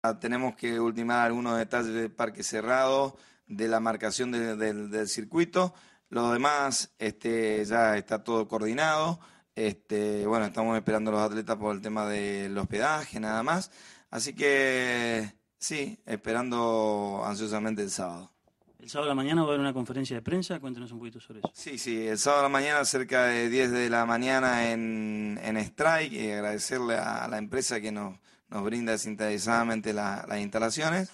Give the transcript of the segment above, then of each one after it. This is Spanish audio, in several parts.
Ah, tenemos que ultimar algunos detalles del parque cerrado, de la marcación del circuito. Lo demás este, ya está todo coordinado. Este, bueno, estamos esperando a los atletas por el tema del hospedaje, nada más. Así que sí, esperando ansiosamente el sábado. El sábado de la mañana va a haber una conferencia de prensa, cuéntenos un poquito sobre eso. Sí, sí, el sábado de la mañana, cerca de 10 de la mañana en Strike, y agradecerle a la empresa que nos nos brinda desinteresadamente las instalaciones.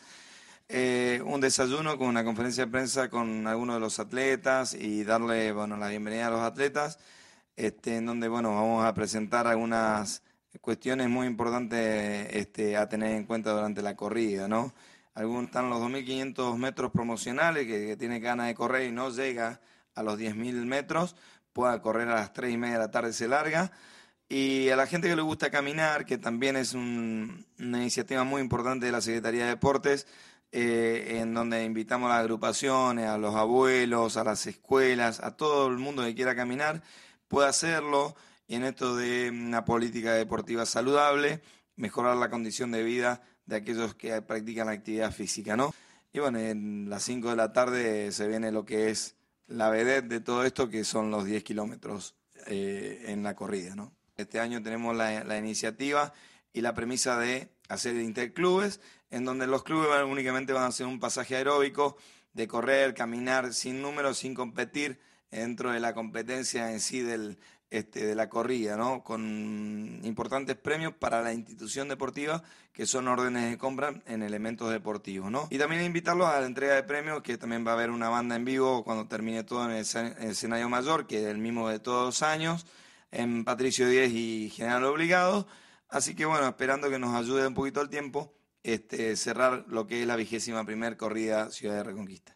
Eh, un desayuno con una conferencia de prensa con algunos de los atletas y darle bueno, la bienvenida a los atletas, este, en donde bueno, vamos a presentar algunas cuestiones muy importantes este, a tener en cuenta durante la corrida. ¿no? Algunos están los 2.500 metros promocionales, que, tiene ganas de correr y no llega a los 10.000 metros, pueda correr a las 3 y media de la tarde, se larga. Y a la gente que le gusta caminar, que también es una iniciativa muy importante de la Secretaría de Deportes, eh, en donde invitamos a las agrupaciones, eh, a los abuelos, a las escuelas, a todo el mundo que quiera caminar, puede hacerlo en esto de una política deportiva saludable, mejorar la condición de vida de aquellos que practican la actividad física, ¿no? Y bueno, en las 5 de la tarde se viene lo que es la vedette de todo esto, que son los 10 kilómetros eh, en la corrida, ¿no? Este año tenemos la, iniciativa y la premisa de hacer interclubes, en donde los clubes únicamente van a hacer un pasaje aeróbico de correr, caminar sin números, sin competir dentro de la competencia en sí del, este, de la corrida, ¿no? con importantes premios para la institución deportiva, que son órdenes de compra en elementos deportivos. ¿no? Y también invitarlos a la entrega de premios, que también va a haber una banda en vivo cuando termine todo en el escenario mayor, que es el mismo de todos los años en Patricio 10 y General Obligado. Así que bueno, esperando que nos ayude un poquito el tiempo, este, cerrar lo que es la vigésima primera corrida Ciudad de Reconquista.